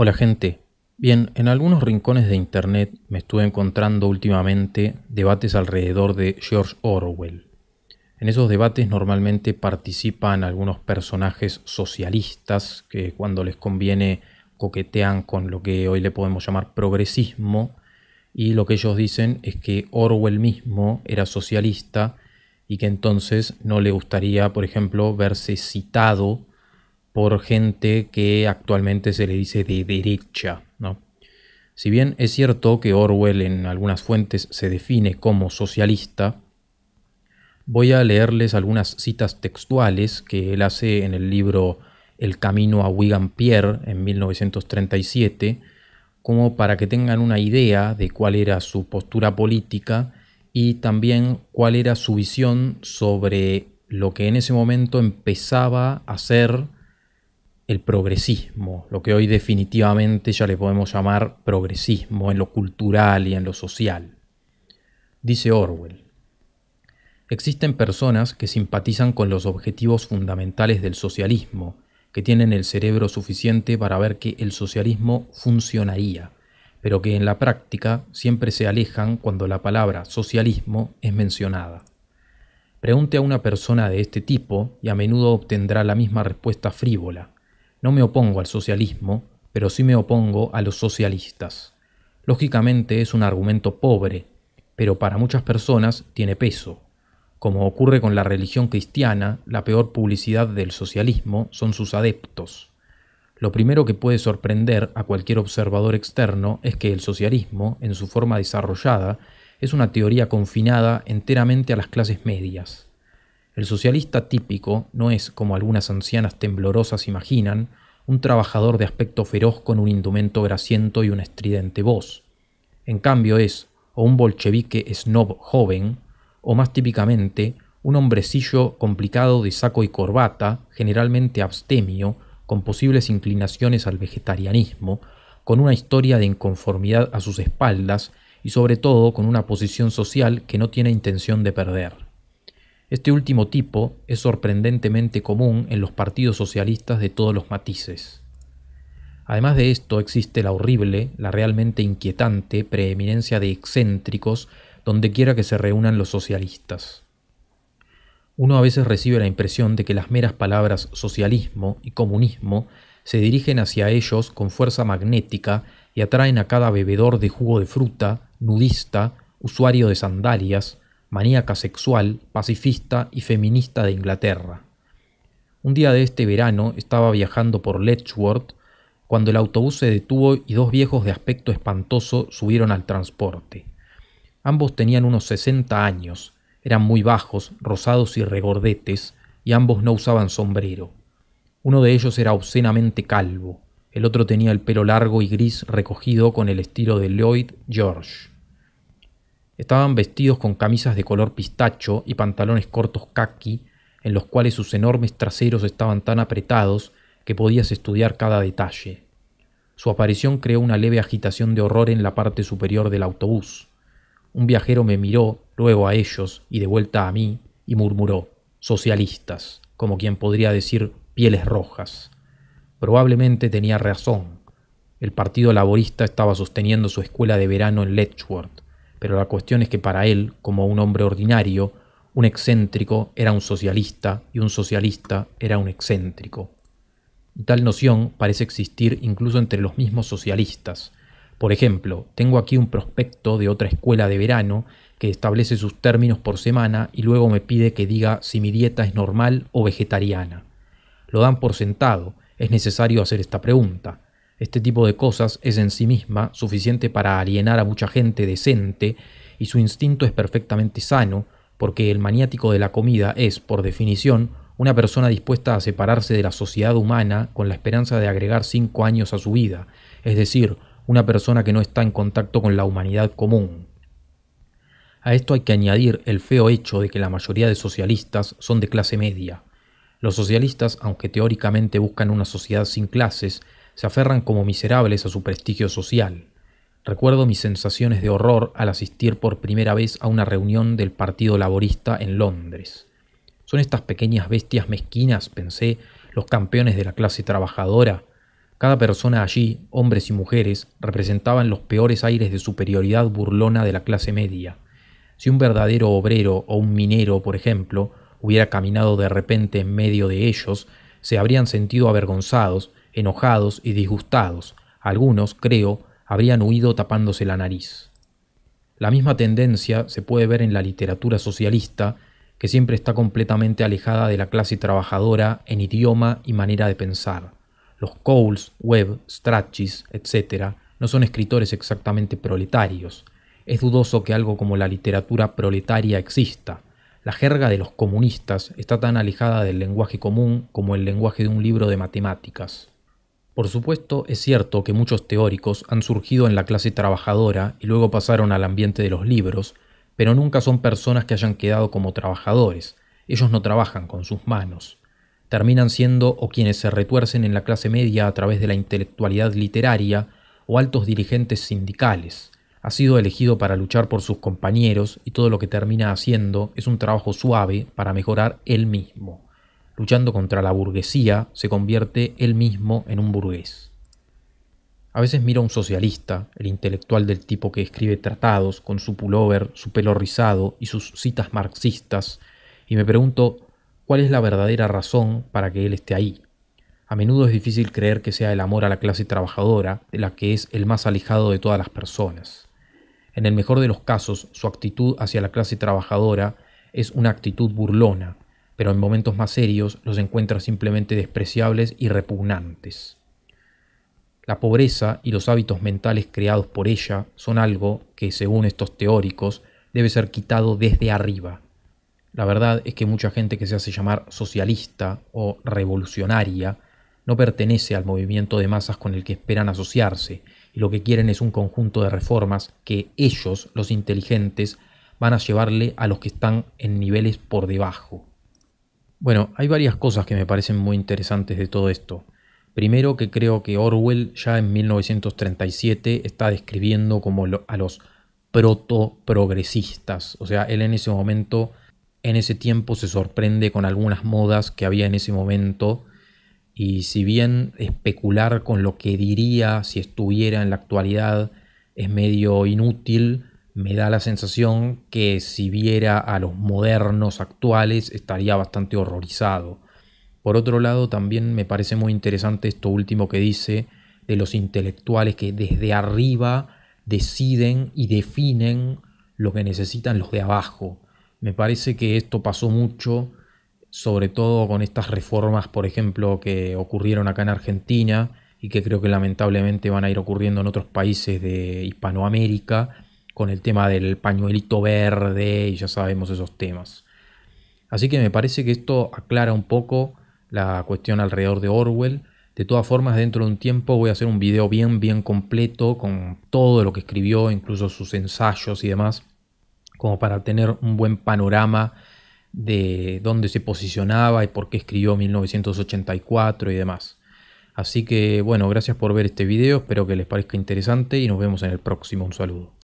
Hola gente. Bien, en algunos rincones de internet me estuve encontrando últimamente debates alrededor de George Orwell. En esos debates normalmente participan algunos personajes socialistas que cuando les conviene coquetean con lo que hoy le podemos llamar progresismo y lo que ellos dicen es que Orwell mismo era socialista y que entonces no le gustaría, por ejemplo, verse citado por gente que actualmente se le dice de derecha, ¿no? Si bien es cierto que Orwell en algunas fuentes se define como socialista, voy a leerles algunas citas textuales que él hace en el libro El camino a Wigan Pierre en 1937, como para que tengan una idea de cuál era su postura política y también cuál era su visión sobre lo que en ese momento empezaba a ser el progresismo, lo que hoy definitivamente ya le podemos llamar progresismo en lo cultural y en lo social. Dice Orwell, existen personas que simpatizan con los objetivos fundamentales del socialismo, que tienen el cerebro suficiente para ver que el socialismo funcionaría, pero que en la práctica siempre se alejan cuando la palabra socialismo es mencionada. Pregunte a una persona de este tipo y a menudo obtendrá la misma respuesta frívola no me opongo al socialismo, pero sí me opongo a los socialistas. Lógicamente es un argumento pobre, pero para muchas personas tiene peso. Como ocurre con la religión cristiana, la peor publicidad del socialismo son sus adeptos. Lo primero que puede sorprender a cualquier observador externo es que el socialismo, en su forma desarrollada, es una teoría confinada enteramente a las clases medias. El socialista típico no es, como algunas ancianas temblorosas imaginan, un trabajador de aspecto feroz con un indumento grasiento y una estridente voz. En cambio es o un bolchevique snob joven, o más típicamente, un hombrecillo complicado de saco y corbata, generalmente abstemio, con posibles inclinaciones al vegetarianismo, con una historia de inconformidad a sus espaldas y sobre todo con una posición social que no tiene intención de perder. Este último tipo es sorprendentemente común en los partidos socialistas de todos los matices. Además de esto existe la horrible, la realmente inquietante preeminencia de excéntricos donde quiera que se reúnan los socialistas. Uno a veces recibe la impresión de que las meras palabras socialismo y comunismo se dirigen hacia ellos con fuerza magnética y atraen a cada bebedor de jugo de fruta, nudista, usuario de sandalias, maníaca sexual, pacifista y feminista de Inglaterra. Un día de este verano estaba viajando por Letchworth cuando el autobús se detuvo y dos viejos de aspecto espantoso subieron al transporte. Ambos tenían unos 60 años, eran muy bajos, rosados y regordetes, y ambos no usaban sombrero. Uno de ellos era obscenamente calvo, el otro tenía el pelo largo y gris recogido con el estilo de Lloyd George. Estaban vestidos con camisas de color pistacho y pantalones cortos kaki, en los cuales sus enormes traseros estaban tan apretados que podías estudiar cada detalle. Su aparición creó una leve agitación de horror en la parte superior del autobús. Un viajero me miró, luego a ellos y de vuelta a mí, y murmuró, socialistas, como quien podría decir pieles rojas. Probablemente tenía razón. El Partido Laborista estaba sosteniendo su escuela de verano en Letchworth, pero la cuestión es que para él, como un hombre ordinario, un excéntrico era un socialista y un socialista era un excéntrico. Tal noción parece existir incluso entre los mismos socialistas. Por ejemplo, tengo aquí un prospecto de otra escuela de verano que establece sus términos por semana y luego me pide que diga si mi dieta es normal o vegetariana. Lo dan por sentado, es necesario hacer esta pregunta. Este tipo de cosas es en sí misma suficiente para alienar a mucha gente decente y su instinto es perfectamente sano, porque el maniático de la comida es, por definición, una persona dispuesta a separarse de la sociedad humana con la esperanza de agregar cinco años a su vida, es decir, una persona que no está en contacto con la humanidad común. A esto hay que añadir el feo hecho de que la mayoría de socialistas son de clase media. Los socialistas, aunque teóricamente buscan una sociedad sin clases, se aferran como miserables a su prestigio social. Recuerdo mis sensaciones de horror al asistir por primera vez a una reunión del Partido Laborista en Londres. Son estas pequeñas bestias mezquinas, pensé, los campeones de la clase trabajadora. Cada persona allí, hombres y mujeres, representaban los peores aires de superioridad burlona de la clase media. Si un verdadero obrero o un minero, por ejemplo, hubiera caminado de repente en medio de ellos, se habrían sentido avergonzados enojados y disgustados. Algunos, creo, habrían huido tapándose la nariz. La misma tendencia se puede ver en la literatura socialista, que siempre está completamente alejada de la clase trabajadora en idioma y manera de pensar. Los Coles, Webb, Strachis, etc., no son escritores exactamente proletarios. Es dudoso que algo como la literatura proletaria exista. La jerga de los comunistas está tan alejada del lenguaje común como el lenguaje de un libro de matemáticas. Por supuesto, es cierto que muchos teóricos han surgido en la clase trabajadora y luego pasaron al ambiente de los libros, pero nunca son personas que hayan quedado como trabajadores, ellos no trabajan con sus manos. Terminan siendo o quienes se retuercen en la clase media a través de la intelectualidad literaria o altos dirigentes sindicales. Ha sido elegido para luchar por sus compañeros y todo lo que termina haciendo es un trabajo suave para mejorar él mismo luchando contra la burguesía, se convierte él mismo en un burgués. A veces miro a un socialista, el intelectual del tipo que escribe tratados, con su pullover, su pelo rizado y sus citas marxistas, y me pregunto cuál es la verdadera razón para que él esté ahí. A menudo es difícil creer que sea el amor a la clase trabajadora, de la que es el más alejado de todas las personas. En el mejor de los casos, su actitud hacia la clase trabajadora es una actitud burlona, pero en momentos más serios los encuentra simplemente despreciables y repugnantes. La pobreza y los hábitos mentales creados por ella son algo que, según estos teóricos, debe ser quitado desde arriba. La verdad es que mucha gente que se hace llamar socialista o revolucionaria no pertenece al movimiento de masas con el que esperan asociarse, y lo que quieren es un conjunto de reformas que ellos, los inteligentes, van a llevarle a los que están en niveles por debajo. Bueno, hay varias cosas que me parecen muy interesantes de todo esto. Primero que creo que Orwell ya en 1937 está describiendo como a los proto-progresistas. O sea, él en ese momento, en ese tiempo se sorprende con algunas modas que había en ese momento. Y si bien especular con lo que diría si estuviera en la actualidad es medio inútil, me da la sensación que si viera a los modernos actuales estaría bastante horrorizado. Por otro lado, también me parece muy interesante esto último que dice de los intelectuales que desde arriba deciden y definen lo que necesitan los de abajo. Me parece que esto pasó mucho, sobre todo con estas reformas, por ejemplo, que ocurrieron acá en Argentina y que creo que lamentablemente van a ir ocurriendo en otros países de Hispanoamérica, con el tema del pañuelito verde y ya sabemos esos temas. Así que me parece que esto aclara un poco la cuestión alrededor de Orwell. De todas formas, dentro de un tiempo voy a hacer un video bien, bien completo con todo lo que escribió, incluso sus ensayos y demás, como para tener un buen panorama de dónde se posicionaba y por qué escribió 1984 y demás. Así que bueno, gracias por ver este video, espero que les parezca interesante y nos vemos en el próximo. Un saludo.